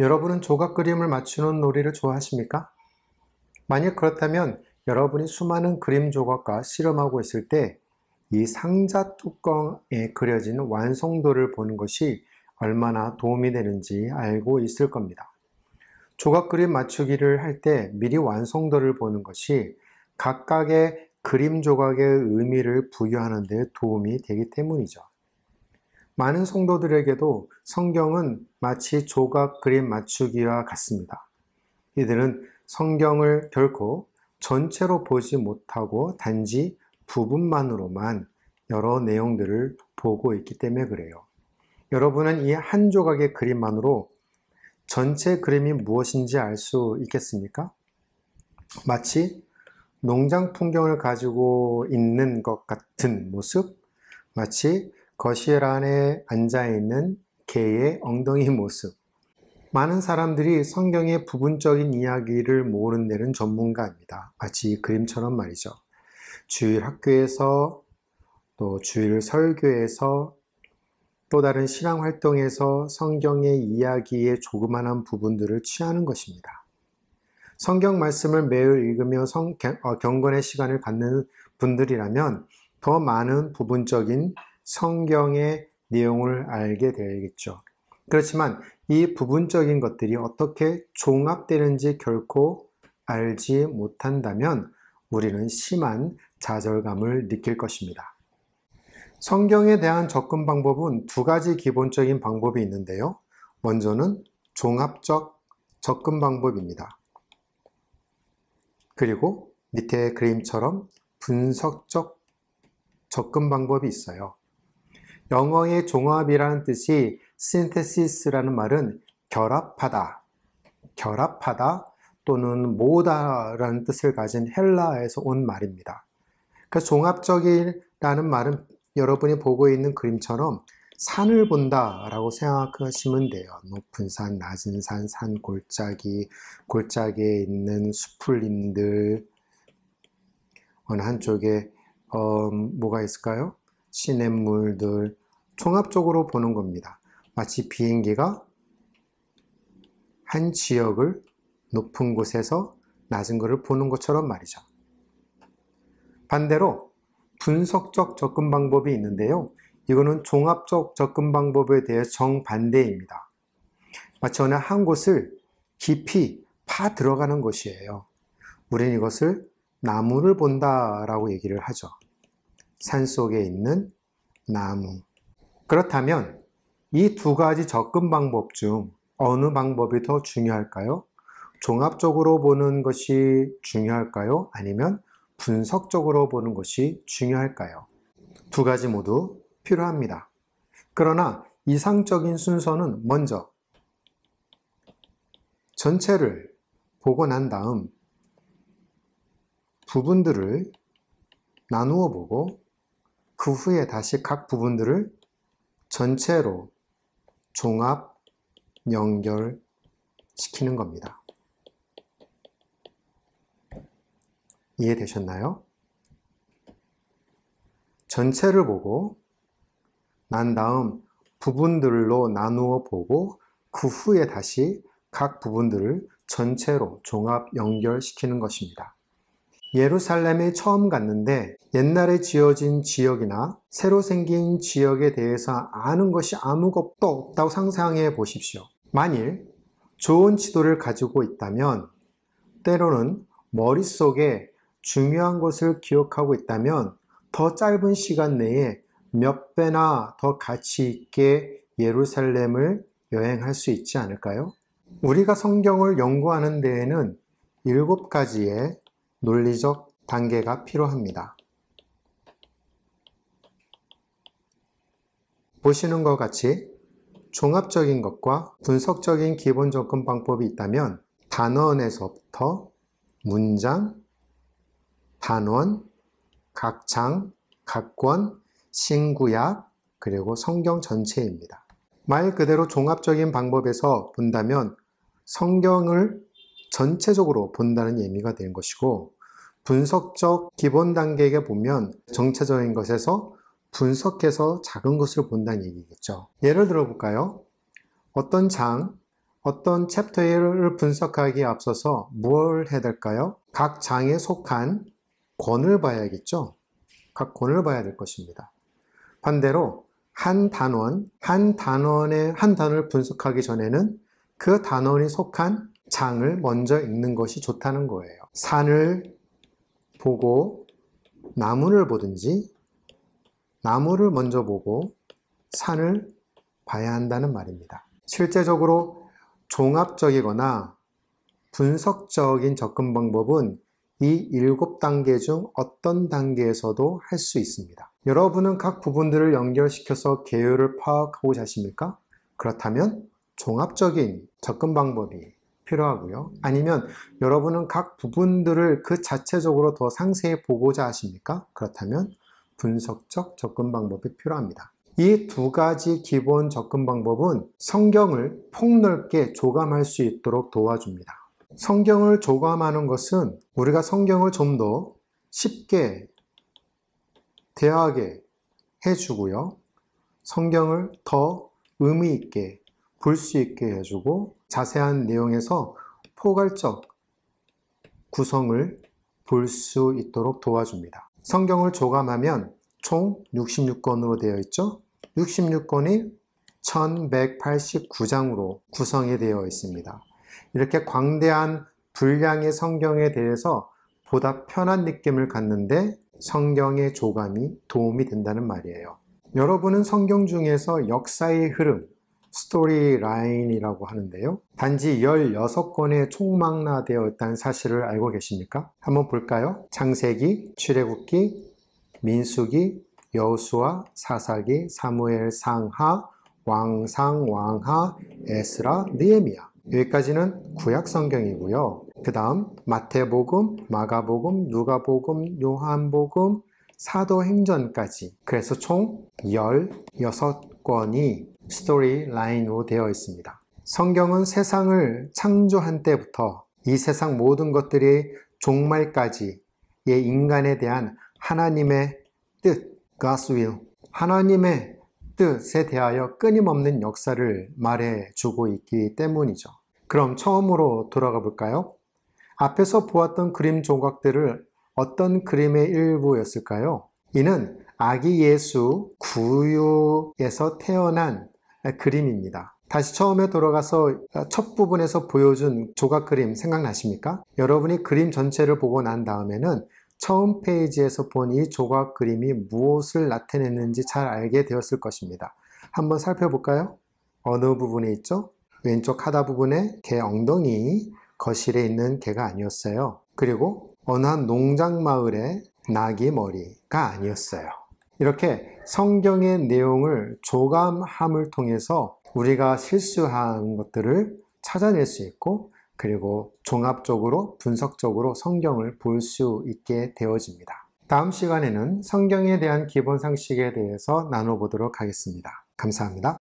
여러분은 조각 그림을 맞추는 놀이를 좋아하십니까? 만약 그렇다면 여러분이 수많은 그림 조각과 실험하고 있을 때 이 상자 뚜껑에 그려진 완성도를 보는 것이 얼마나 도움이 되는지 알고 있을 겁니다. 조각 그림 맞추기를 할 때 미리 완성도를 보는 것이 각각의 그림 조각의 의미를 부여하는 데 도움이 되기 때문이죠. 많은 성도들에게도 성경은 마치 조각 그림 맞추기와 같습니다. 이들은 성경을 결코 전체로 보지 못하고 단지 부분만으로만 여러 내용들을 보고 있기 때문에 그래요. 여러분은 이 한 조각의 그림만으로 전체 그림이 무엇인지 알 수 있겠습니까? 마치 농장 풍경을 가지고 있는 것 같은 모습, 마치 거실 안에 앉아있는 개의 엉덩이 모습. 많은 사람들이 성경의 부분적인 이야기를 모으는 데는 전문가입니다. 마치 그림처럼 말이죠. 주일 학교에서 또 주일 설교에서 또 다른 신앙 활동에서 성경의 이야기의 조그만한 부분들을 취하는 것입니다. 성경 말씀을 매일 읽으며 성, 어, 경건의 시간을 갖는 분들이라면 더 많은 부분적인 성경의 내용을 알게 되겠죠. 그렇지만 이 부분적인 것들이 어떻게 종합되는지 결코 알지 못한다면 우리는 심한 좌절감을 느낄 것입니다. 성경에 대한 접근 방법은 두 가지 기본적인 방법이 있는데요. 먼저는 종합적 접근 방법입니다. 그리고 밑에 그림처럼 분석적 접근 방법이 있어요. 영어의 종합이라는 뜻이 synthesis라는 말은 결합하다, 결합하다 또는 모다라는 뜻을 가진 헬라에서 온 말입니다. 그 종합적이라는 말은 여러분이 보고 있는 그림처럼 산을 본다라고 생각하시면 돼요. 높은 산, 낮은 산, 산 골짜기, 골짜기에 있는 수풀림들 어느 한쪽에 어, 뭐가 있을까요? 시냇물들 종합적으로 보는 겁니다. 마치 비행기가 한 지역을 높은 곳에서 낮은 것을 보는 것처럼 말이죠. 반대로 분석적 접근 방법이 있는데요. 이거는 종합적 접근 방법에 대해 정반대입니다. 마치 어느 한 곳을 깊이 파 들어가는 것이에요. 우린 이것을 나무를 본다라고 얘기를 하죠. 산속에 있는 나무. 그렇다면 이 두 가지 접근 방법 중 어느 방법이 더 중요할까요? 종합적으로 보는 것이 중요할까요? 아니면 분석적으로 보는 것이 중요할까요? 두 가지 모두 필요합니다. 그러나 이상적인 순서는 먼저 전체를 보고 난 다음 부분들을 나누어 보고 그 후에 다시 각 부분들을 전체로 종합 연결시키는 겁니다. 이해되셨나요? 전체를 보고 난 다음 부분들로 나누어 보고 그 후에 다시 각 부분들을 전체로 종합 연결시키는 것입니다. 예루살렘에 처음 갔는데 옛날에 지어진 지역이나 새로 생긴 지역에 대해서 아는 것이 아무것도 없다고 상상해 보십시오. 만일 좋은 지도를 가지고 있다면 때로는 머릿속에 중요한 것을 기억하고 있다면 더 짧은 시간 내에 몇 배나 더 가치 있게 예루살렘을 여행할 수 있지 않을까요? 우리가 성경을 연구하는 데에는 일곱 가지의 논리적 단계가 필요합니다. 보시는 것 같이 종합적인 것과 분석적인 기본 접근 방법이 있다면 단원에서부터 문장, 단원, 각창, 각권, 신구약, 그리고 성경 전체입니다. 말 그대로 종합적인 방법에서 본다면 성경을 전체적으로 본다는 의미가 되는 것이고 분석적 기본 단계에 보면 정체적인 것에서 분석해서 작은 것을 본다는 얘기겠죠. 예를 들어 볼까요? 어떤 장, 어떤 챕터를 분석하기에 앞서서 무엇을 해야 될까요? 각 장에 속한 권을 봐야겠죠. 각 권을 봐야 될 것입니다. 반대로 한 단원, 한 단원의 한 단원을 분석하기 전에는 그 단원이 속한 장을 먼저 읽는 것이 좋다는 거예요. 산을 보고 나무를 보든지 나무를 먼저 보고 산을 봐야 한다는 말입니다. 실제적으로 종합적이거나 분석적인 접근 방법은 이 일곱 단계 중 어떤 단계에서도 할 수 있습니다. 여러분은 각 부분들을 연결시켜서 계열을 파악하고 자십니까? 그렇다면 종합적인 접근 방법이 필요하고요. 아니면 여러분은 각 부분들을 그 자체적으로 더 상세히 보고자 하십니까? 그렇다면 분석적 접근 방법이 필요합니다. 이 두 가지 기본 접근 방법은 성경을 폭넓게 조감할 수 있도록 도와줍니다. 성경을 조감하는 것은 우리가 성경을 좀 더 쉽게 대하게 해주고요. 성경을 더 의미 있게 볼수 있게 해주고 자세한 내용에서 포괄적 구성을 볼 수 있도록 도와줍니다. 성경을 조감하면 총 66권으로 되어 있죠. 66권이 1189장으로 구성이 되어 있습니다. 이렇게 광대한 분량의 성경에 대해서 보다 편한 느낌을 갖는데 성경의 조감이 도움이 된다는 말이에요. 여러분은 성경 중에서 역사의 흐름, 스토리 라인이라고 하는데요. 단지 16권의 총망라되어 있다는 사실을 알고 계십니까? 한번 볼까요? 창세기, 출애굽기, 민수기, 여수와 사사기, 사무엘, 상하, 왕상, 왕하, 에스라, 느에미야. 여기까지는 구약 성경이고요. 그 다음 마태복음, 마가복음, 누가복음, 요한복음, 사도행전까지 그래서 총 16권이 스토리 라인으로 되어 있습니다. 성경은 세상을 창조한 때부터 이 세상 모든 것들이 종말까지의 인간에 대한 하나님의 뜻, God's will, 하나님의 뜻에 대하여 끊임없는 역사를 말해주고 있기 때문이죠. 그럼 처음으로 돌아가 볼까요? 앞에서 보았던 그림 조각들을 어떤 그림의 일부였을까요? 이는 아기 예수 구유에서 태어난 네, 그림입니다. 다시 처음에 돌아가서 아, 첫 부분에서 보여준 조각 그림 생각나십니까? 여러분이 그림 전체를 보고 난 다음에는 처음 페이지에서 본 이 조각 그림이 무엇을 나타내는지 잘 알게 되었을 것입니다. 한번 살펴볼까요? 어느 부분에 있죠? 왼쪽 하다 부분에 개 엉덩이 거실에 있는 개가 아니었어요. 그리고 어느 한 농장 마을의 나귀 머리가 아니었어요. 이렇게 성경의 내용을 조감함을 통해서 우리가 실수한 것들을 찾아낼 수 있고 그리고 종합적으로 분석적으로 성경을 볼 수 있게 되어집니다. 다음 시간에는 성경에 대한 기본 상식에 대해서 나눠보도록 하겠습니다. 감사합니다.